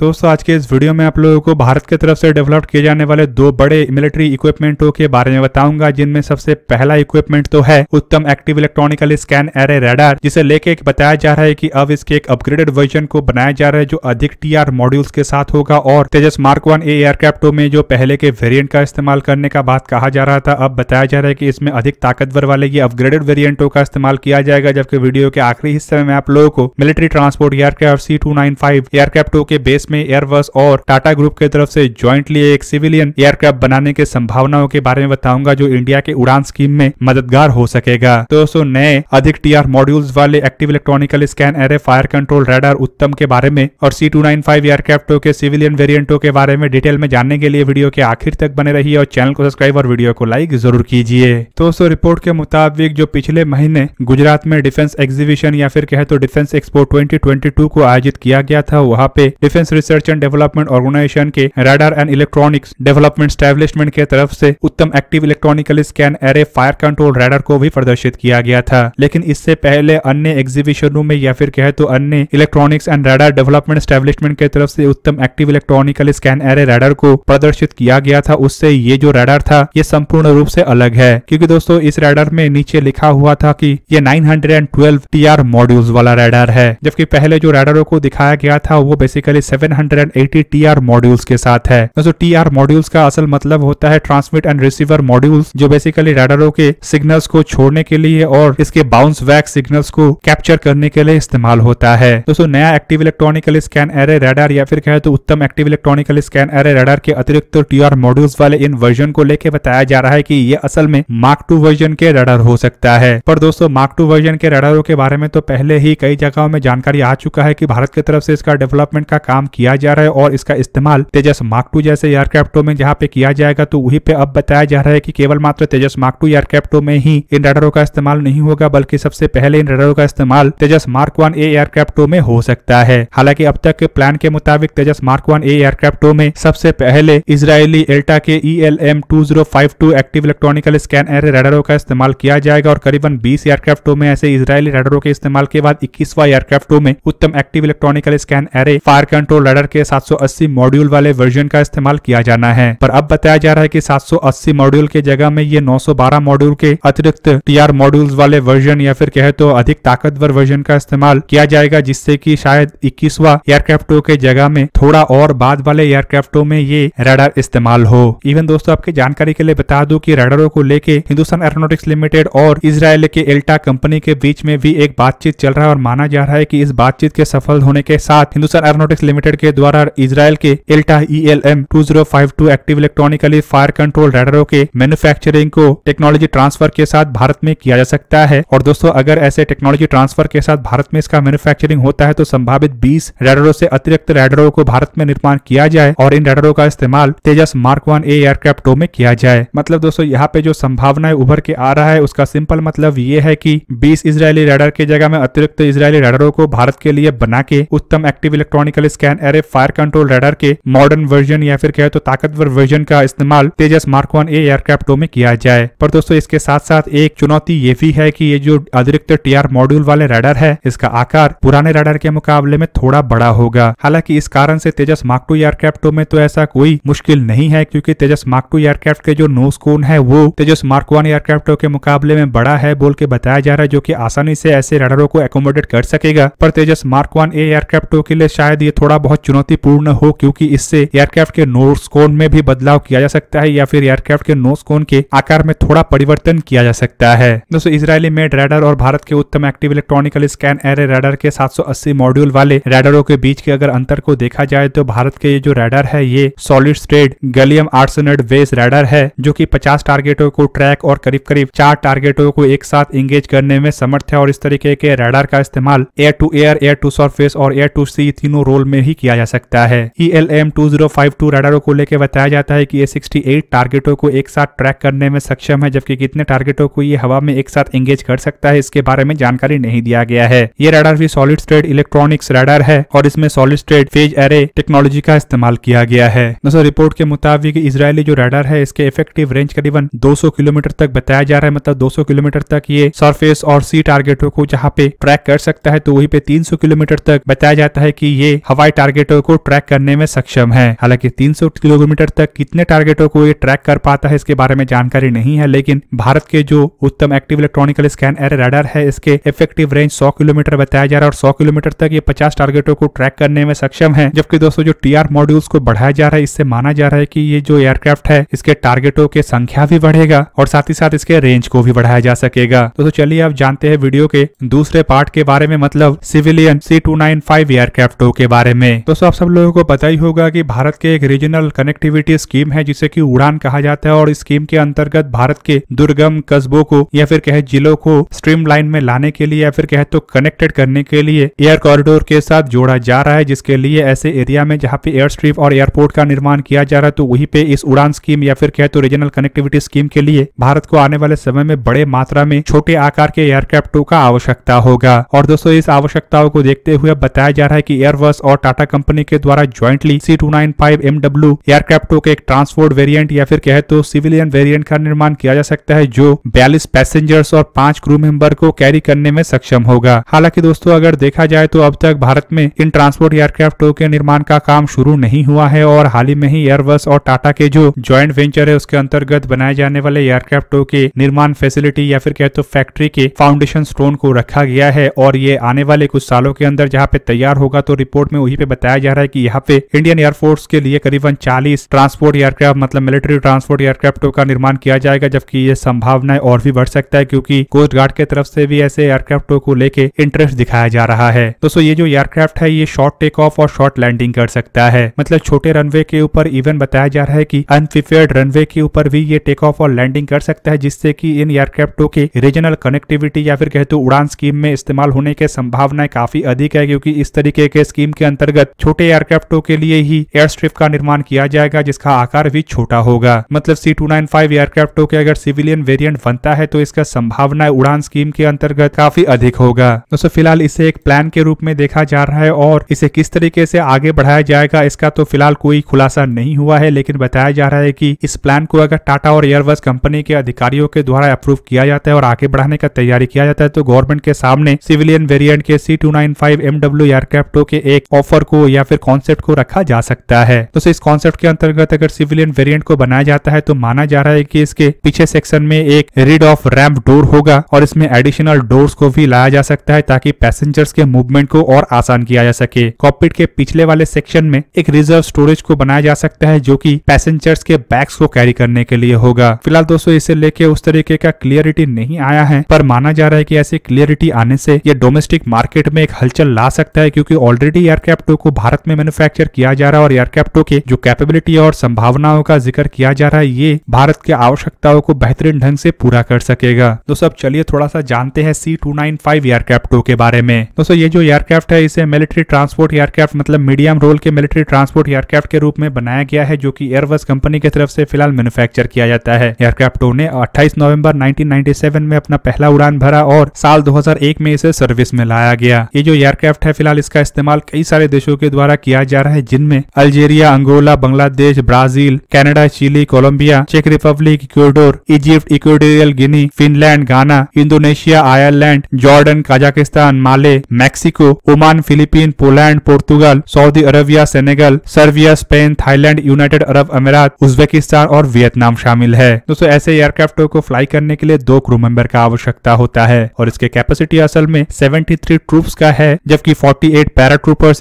दोस्तों आज के इस वीडियो में आप लोगों को भारत की तरफ से डेवलप किए जाने वाले दो बड़े मिलिट्री इक्विपमेंटों के बारे में बताऊंगा जिनमें सबसे पहला इक्विपमेंट तो है Uttam active electronical scan array radar जिसे लेके बताया जा रहा है कि अब इसके एक अपग्रेडेड वर्जन को बनाया जा रहा है जो अधिक टी आर मॉड्यूल्स के साथ होगा और तेजस मार्क वन ए एयरक्राफ्टों में जो पहले के वेरियंट का इस्तेमाल करने का बात कहा जा रहा था अब बताया जा रहा है की इसमें अधिक ताकतवर वाले ये अपग्रेडेड वेरियंटों का इस्तेमाल किया जाएगा जबकि वीडियो के आखिरी हिस्से में आप लोगों को military transport aircraft C two nine five एयरक्राफ्टों के बेस जिसमें एयरबस और टाटा ग्रुप की तरफ से ज्वाइंटली एक सिविलियन एयरक्राफ्ट बनाने के संभावनाओं के बारे में बताऊंगा जो इंडिया के उड़ान स्कीम में मददगार हो सकेगा तो दोस्तों नए अधिक टीआर मॉड्यूल्स वाले active electronical scan array fire control radar Uttam के बारे में और सी टू नाइन फाइव एयरक्राफ्टों के सिविलियन वेरियंटो के बारे में डिटेल में जानने के लिए वीडियो के आखिर तक बने रही और चैनल को सब्सक्राइब और वीडियो को लाइक जरूर कीजिए दोस्तों रिपोर्ट के मुताबिक जो पिछले महीने गुजरात में डिफेंस एग्जीबिशन या फिर कहे तो डिफेंस एक्सपो ट्वेंटी को आयोजित किया गया था वहाँ पे defence research and development organisation के radar and electronics development establishment के तरफ से Uttam active electronical scan array fire control radar को भी प्रदर्शित किया गया था लेकिन इससे पहले अन्य एग्जीबिशनों में या फिर कहे तो अन्य electronics and radar development establishment के तरफ से Uttam active electronical scan array radar को प्रदर्शित किया गया था उससे ये जो रेडर था ये संपूर्ण रूप से अलग है क्योंकि दोस्तों इस रेडर में नीचे लिखा हुआ था कि ये 912 टीआर मॉड्यूल्स वाला रेडर है जबकि पहले जो रेडरों को दिखाया गया था वो बेसिकली 780 TR मॉड्यूल्स के साथ है दोस्तों टीआर मॉड्यूल्स का असल मतलब होता है ट्रांसमिट एंड रिसीवर मॉड्यूल्स जो बेसिकली रडारों के सिग्नल्स को छोड़ने के लिए और इसके बाउंस बैक सिग्नल्स को कैप्चर करने के लिए इस्तेमाल होता है दोस्तों नया active electronical scan array radar या फिर कहे तो Uttam active electronical scan array radar के अतिरिक्त टी आर मॉड्यूल्स वाले इन वर्जन को लेकर बताया जा रहा है की ये असल में मार्क टू वर्जन के रेडर हो सकता है पर दोस्तों मार्क टू वर्जन के रेडरों के बारे में तो पहले ही कई जगहों में जानकारी आ चुका है की भारत की तरफ से इसका डेवलपमेंट का काम किया जा रहा है और इसका इस्तेमाल तेजस मार्क टू जैसे एयरक्राफ्टों में जहाँ पे किया जाएगा तो वही पे अब बताया जा रहा है की केवल मात्र तेजस मार्क टू एयरक्राफ्टों में ही इन रडरों का इस्तेमाल नहीं होगा बल्कि सबसे पहले इन रडरों का इस्तेमाल तेजस मार्क वन ए में हो सकता है हालांकि अब तक प्लान के मुताबिक तेजस मार्क वन ए एयरक्राफ्टों में सबसे पहले इसराइली एल्टा के E L M two zero five two active electronical scan array रडरों का इस्तेमाल किया जाएगा और करीबन बीस एयरक्राफ्टों में ऐसे इसराइली रडरों के इस्तेमाल के बाद इक्कीसवा एयरक्राफ्टों में Uttam active electronical scan array fire control तो रडर के 780 मॉड्यूल वाले वर्जन का इस्तेमाल किया जाना है पर अब बताया जा रहा है कि 780 मॉड्यूल के जगह में ये 912 मॉड्यूल के अतिरिक्त टीआर मॉड्यूल्स वाले वर्जन या फिर कहे तो अधिक ताकतवर वर्जन का इस्तेमाल किया जाएगा जिससे की शायद इक्कीसवा एयरक्राफ्टों के जगह में थोड़ा और बाद वाले एयरक्राफ्टों में ये रेडर इस्तेमाल हो इवन दोस्तों आपकी जानकारी के लिए बता दू की रडारों को लेके हिंदुस्तान एरोनोटिक्स लिमिटेड और इसराइल के एल्टा कंपनी के बीच में भी एक बातचीत चल रहा है और माना जा रहा है की इस बातचीत के सफल होने के साथ हिंदुस्तान एरोनोटिक्स लिमिटेड लिमिटेड के द्वारा इसराइल के Elta E L M two zero five two active electronically fire control रेडरों के मैन्युफैक्चरिंग को टेक्नोलॉजी ट्रांसफर के साथ भारत में किया जा सकता है और दोस्तों अगर ऐसे टेक्नोलॉजी ट्रांसफर के साथ भारत में इसका मैन्युफैक्चरिंग होता है तो संभावित बीस रेडरों से अतिरिक्त रेडरों को भारत में निर्माण किया जाए और इन रेडरों का इस्तेमाल तेजस मार्क वन ए में किया जाए मतलब दोस्तों यहाँ पे जो संभावनाएं उभर के आ रहा है उसका सिंपल मतलब ये है कि 20 इसराइली रेडर के जगह में अतिरिक्त इसराइली रेडरों को भारत के लिए बना के Uttam active electronical scan one array fire control radar के मॉडर्न वर्जन या फिर कहे तो ताकतवर वर्जन का इस्तेमाल तेजस मार्क वन एयरक्राफ्टो में किया जाए पर दोस्तों इसके साथ साथ एक चुनौती ये भी है की ये जो अतिरिक्त टी मॉड्यूल वाले रेडर है इसका आकार पुराने रेडर के मुकाबले में थोड़ा बड़ा होगा हालांकि इस कारण से तेजस मार्क टू एयरक्राफ्टो में तो ऐसा कोई मुश्किल नहीं है क्योंकि तेजस मार्क टू एयरक्राफ्ट के जो नोस कोन है वो तेजस मार्क वन एयरक्राफ्टो के मुकाबले में बड़ा है बोल के बताया जा रहा है जो की आसानी से ऐसे रेडरों को एकोमोडेट कर सकेगा पर तेजस मार्क वन एयरक्राफ्टो के लिए शायद ये थोड़ा बहुत चुनौतीपूर्ण हो क्योंकि इससे एयरक्राफ्ट के नोस कोन में भी बदलाव किया जा सकता है या फिर एयरक्राफ्ट के नोस कोन के आकार में थोड़ा परिवर्तन किया जा सकता है दोस्तों इसराइली मेड रेडर और भारत के Uttam active electronical scan array radar के सात मॉड्यूल वाले रेडरों के बीच के अगर अंतर को देखा जाए तो भारत के ये जो रेडर है ये solid state gallium arsenide base radar है जो की पचास टारगेटों को ट्रैक और करीब करीब चार टारगेटों को एक साथ इंगेज करने में समर्थ है और इस तरीके के रेडर का इस्तेमाल air to air air to surface और एयर टू सी तीनों रोल में ही किया जा सकता है E L M two zero five two रेडारो को लेकर बताया जाता है की ए सिक्सटी एट टारगेटों को एक साथ ट्रैक करने में सक्षम है जबकि कितने टारगेटों को ये हवा में एक साथ एंगेज कर सकता है इसके बारे में जानकारी नहीं दिया गया है ये रेडार भी सॉलिड स्टेट इलेक्ट्रॉनिक्स रेडार है और इसमें solid state phase array technology का इस्तेमाल किया गया है दोस्तों रिपोर्ट के मुताबिक इसराइली जो रेडार है इसके इफेक्टिव रेंज करीबन 200 किलोमीटर तक बताया जा रहा है मतलब 200 किलोमीटर तक ये सरफेस और सी टारगेटों को जहाँ पे ट्रैक कर सकता है तो वहीं पे 300 किलोमीटर तक बताया जाता है की ये हवाई टारगेट टारगेटों को ट्रैक करने में सक्षम है हालांकि 300 किलोमीटर तक कितने टारगेटों को ये ट्रैक कर पाता है इसके बारे में जानकारी नहीं है लेकिन भारत के जो Uttam active electronical scan air radar है इसके इफेक्टिव रेंज सौ किलोमीटर बताया जा रहा है और सौ किलोमीटर तक ये पचास टारगेटों को ट्रैक करने में सक्षम है जबकि दोस्तों जो टीआर मॉड्यूल्स को बढ़ाया जा रहा है इससे माना जा रहा है कि ये जो एयरक्राफ्ट है इसके टारगेटों के संख्या भी बढ़ेगा और साथ ही साथ इसके रेंज को भी बढ़ाया जा सकेगा दोस्तों चलिए आप जानते हैं वीडियो के दूसरे पार्ट के बारे में मतलब civilian C two nine five एयरक्राफ्टों के बारे में दोस्तों आप सब लोगों को पता ही होगा कि भारत के एक रीजनल कनेक्टिविटी स्कीम है जिसे की उड़ान कहा जाता है और इस स्कीम के अंतर्गत भारत के दुर्गम कस्बों को या फिर कहे जिलों को स्ट्रीम लाइन में लाने के लिए या फिर कहे तो कनेक्टेड करने के लिए एयर कॉरिडोर के साथ जोड़ा जा रहा है जिसके लिए ऐसे एरिया में जहाँ पे एयर स्ट्रीप और एयरपोर्ट का निर्माण किया जा रहा है तो वही पे इस उड़ान स्कीम या फिर कहे तो रीजनल कनेक्टिविटी स्कीम के लिए भारत को आने वाले समय में बड़े मात्रा में छोटे आकार के एयरक्राफ्टों का आवश्यकता होगा और दोस्तों इस आवश्यकताओं को देखते हुए बताया जा रहा है की एयरबस और टाटा इंडिया कंपनी के द्वारा jointly C two nine five M W एयरक्राफ्टों के एक ट्रांसपोर्ट वेरियंट या फिर कहे तो सिविलियन वेरियंट का निर्माण किया जा सकता है जो बयालीस पैसेंजर्स और पांच क्रू मेंबर को कैरी करने में सक्षम होगा हालांकि दोस्तों अगर देखा जाए तो अब तक भारत में इन ट्रांसपोर्ट एयरक्राफ्टों के निर्माण का काम शुरू नहीं हुआ है और हाल ही में ही एयरबस और टाटा के जो ज्वाइंट वेंचर है उसके अंतर्गत बनाए जाने वाले एयरक्राफ्टों के निर्माण फैसिलिटी या फिर कहे तो फैक्ट्री के फाउंडेशन स्टोन को रखा गया है और ये आने वाले कुछ सालों के अंदर जहाँ पे तैयार होगा तो रिपोर्ट में वही पे बताया जा रहा है कि यहाँ पे इंडियन एयरफोर्स के लिए करीबन 40 ट्रांसपोर्ट एयरक्राफ्ट मतलब मिलिट्री ट्रांसपोर्ट एयरक्राफ्टों का निर्माण किया जाएगा जबकि ये संभावनाएं और भी बढ़ सकता है क्योंकि कोस्ट गार्ड के तरफ से भी ऐसे एयरक्राफ्टों को लेके इंटरेस्ट दिखाया जा रहा है दोस्तों ये जो एयरक्राफ्ट है ये शॉर्ट टेक ऑफ और शॉर्ट लैंडिंग कर सकता है मतलब छोटे रनवे के ऊपर इवन बताया जा रहा है की अनप्रिपेयर्ड रनवे के ऊपर भी ये टेक ऑफ और लैंडिंग कर सकता है जिससे की इन एयरक्राफ्टों के रीजनल कनेक्टिविटी या फिर कहते तो उड़ान स्कीम में इस्तेमाल होने की संभावनाएं काफी अधिक है क्योंकि इस तरीके के स्कीम के अंतर्गत अंतर्गत छोटे एयरक्राफ्टों के लिए ही एयर स्ट्रिप का निर्माण किया जाएगा जिसका आकार भी छोटा होगा मतलब सी टू नाइन फाइव एयरक्राफ्टों के अगर सिविलियन वेरियंट बनता है तो इसका संभावना उड़ान स्कीम के अंतर्गत काफी अधिक होगा दोस्तों फिलहाल इसे एक प्लान के रूप में देखा जा रहा है और इसे किस तरीके से आगे बढ़ाया जाएगा इसका तो फिलहाल कोई खुलासा नहीं हुआ है लेकिन बताया जा रहा है कि इस प्लान को अगर टाटा और एयरबस कंपनी के अधिकारियों के द्वारा अप्रूव किया जाता है और आगे बढ़ाने का तैयारी किया जाता है तो गवर्नमेंट के सामने सिविलियन वेरियंट के C two nine five M W एयरक्राफ्टों के एक ऑफर को या फिर कॉन्सेप्ट को रखा जा सकता है तो इस कॉन्सेप्ट के अंतर्गत अगर सिविलियन वेरियंट को बनाया जाता है तो माना जा रहा है कि इसके पीछे सेक्शन में एक रिड ऑफ रैम्प डोर होगा और इसमें एडिशनल डोर्स को भी लाया जा सकता है ताकि पैसेंजर्स के मूवमेंट को और आसान किया जा सके कॉपिट के पिछले वाले सेक्शन में एक रिजर्व स्टोरेज को बनाया जा सकता है जो की पैसेंजर्स के बैग्स को कैरी करने के लिए होगा फिलहाल दोस्तों इसे लेके उस तरीके का क्लियरिटी नहीं आया है पर माना जा रहा है की ऐसी क्लियरिटी आने से ये डोमेस्टिक मार्केट में एक हलचल ला सकता है क्योंकि ऑलरेडी एयरक्राफ्ट को भारत में मैन्युफैक्चर किया जा रहा है और एयरक्राफ्टों के जो कैपेबिलिटी और संभावनाओं का जिक्र किया जा रहा है ये भारत की आवश्यकताओं को बेहतरीन ढंग से पूरा कर सकेगा दोस्तों अब चलिए थोड़ा सा जानते हैं सी टू नाइन फाइव एयरक्राफ्टों के बारे में दोस्तों ये जो एयरक्राफ्ट है इसे मिलिट्री ट्रांसपोर्ट एयरक्राफ्ट मतलब मीडियम रोल के मिलिट्री ट्रांसपोर्ट एयरक्राफ्ट के रूप में बनाया गया है जो की एयरबस कंपनी की तरफ से फिलहाल मैन्युफैक्चर किया जाता है एयरक्राफ्टों ने अट्ठाईस नवम्बर नाइनटीन में अपना पहला उड़ान भरा और साल दो में इसे सर्विस में लाया गया ये जो एयरक्राफ्ट है फिलहाल इसका इस्तेमाल कई सारे देशों देशों के द्वारा किया जा रहा है जिनमें Algeria Angola Bangladesh Brazil Canada Chile Colombia चेक Republic Ecuador Egypt Equatorial Guinea Finland Ghana Indonesia Ireland Jordan Kazakhstan Mali Mexico Oman Philippine Poland Portugal Saudi Arabia Senegal Serbia Spain Thailand United Arab अमीरात Uzbekistan और Vietnam शामिल है दोस्तों ऐसे एयरक्राफ्टों को fly करने के लिए दो क्रू मेंबर का आवश्यकता होता है और इसके कैपेसिटी असल में सेवेंटी ट्रूप्स का है जबकि फोर्टी एट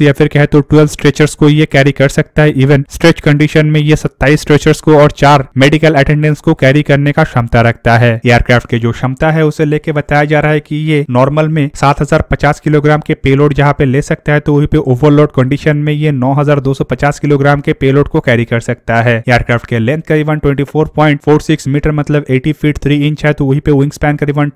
या फिर है तो 12 स्ट्रेचर्स को ये कैरी कर सकता है इवन स्ट्रेच कंडीशन में ये 27 स्ट्रेचर्स को और चार मेडिकल अटेंडेंस को कैरी करने का क्षमता रखता है एयरक्राफ्ट के जो क्षमता है उसे लेके बताया जा रहा है की ये नॉर्मल में 7050 किलोग्राम के पेलोड जहाँ पे ले सकता है तो वही पे ओवरलोड कंडीशन में ये नौ किलोग्राम के पेलोड को कैरी कर सकता है एयरक्राफ्ट के लेंथ करीबन ट्वेंटी मीटर मतलब एटी फीट थ्री इंच है तो वही पे विंग स्पैन करीबन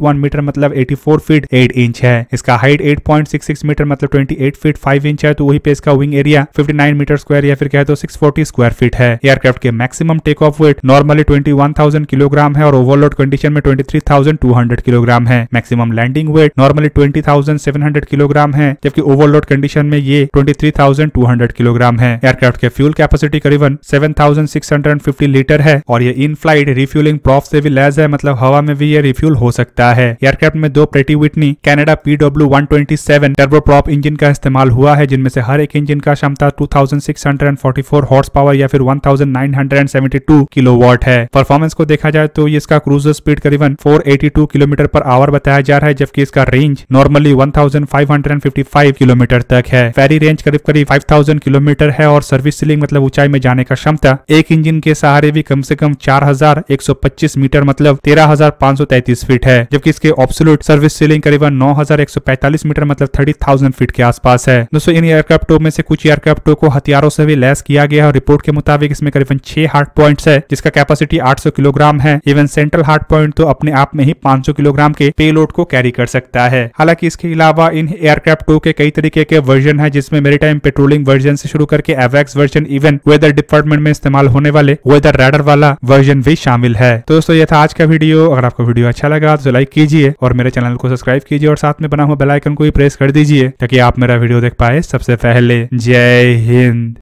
वन मीटर मतलब 84 फीट एट इंच है इसका हाइट 8.66 मीटर मतलब एट फीट फाइव इंच है तो वही पे इसका wing area fifty nine metre square या फिर कहे तो फोर्टी स्क्वायर फीट है एयरक्राफ्ट के maximum take off weight normally twenty one thousand kilogram है और ओवरलोड कंडीशन में twenty three thousand two hundred kilogram है maximum landing weight normally twenty thousand seven hundred kilogram है जबकि ओवरलोड कंडीशन में ये twenty three thousand two hundred kilogram है aircraft के फ्यूल कैपेसिटी करीबन seven thousand six hundred fifty litre है और ये इन फ्लाइट रिफ्यूलिंग प्रॉफ से भी लैस है मतलब हवा में भी ये रिफ्यूल हो सकता है एयरक्राफ्ट में दो Pratt Whitney Canada PW one twenty seven turbo prop engine का इस्तेमाल इंस्टॉल हुआ है जिनमें से हर एक इंजन का क्षमता 2644 हॉर्स पावर या फिर 1972 किलोवाट है परफॉर्मेंस को देखा जाए तो इसका क्रूजर स्पीड करीबन 482 किलोमीटर पर आवर बताया जा रहा है जबकि इसका रेंज नॉर्मली 1555 किलोमीटर तक है फेरी रेंज करीब करीब फाइव किलोमीटर है और सर्विस सीलिंग मतलब ऊंचाई में जाने का क्षमता एक इंजन के सहारे भी कम से कम चार मीटर मतलब तेरह फीट है जबकि इसके ऑप्सुलट सर्विस सीलिंग करीबन नौ मीटर मतलब थर्टी फीट के आसपास है है दोस्तों इन एयरक्राफ्टो में से कुछ एयरक्राफ्टो को हथियारों से भी लैस किया गया और रिपोर्ट के मुताबिक इसमें करीबन छह हार्ट पॉइंट है जिसका कैपेसिटी आठ किलोग्राम है इवन सेंट्रल हार्ट पॉइंट तो अपने आप में ही पांच किलोग्राम के पे को कैरी कर सकता है हालांकि इसके अलावा इन एयरक्राफ्टो के कई तरीके के वर्जन है जिसमें मेरी टाइम पेट्रोलिंग वर्जन से शुरू करके एवेक्स वर्जन इवन वेदर डिपार्टमेंट में इस्तेमाल होने वाले वेदर रेडर वाला वर्जन भी शामिल है तो दोस्तों ये था आज का वीडियो अगर आपको वीडियो अच्छा लगा तो लाइक कीजिए और मेरे चैनल को सब्सक्राइब कीजिए और साथ में बना हुआ बेलाइकन को भी प्रेस कर दीजिए ताकि आप मेरा वीडियो देख पाए सबसे पहले जय हिंद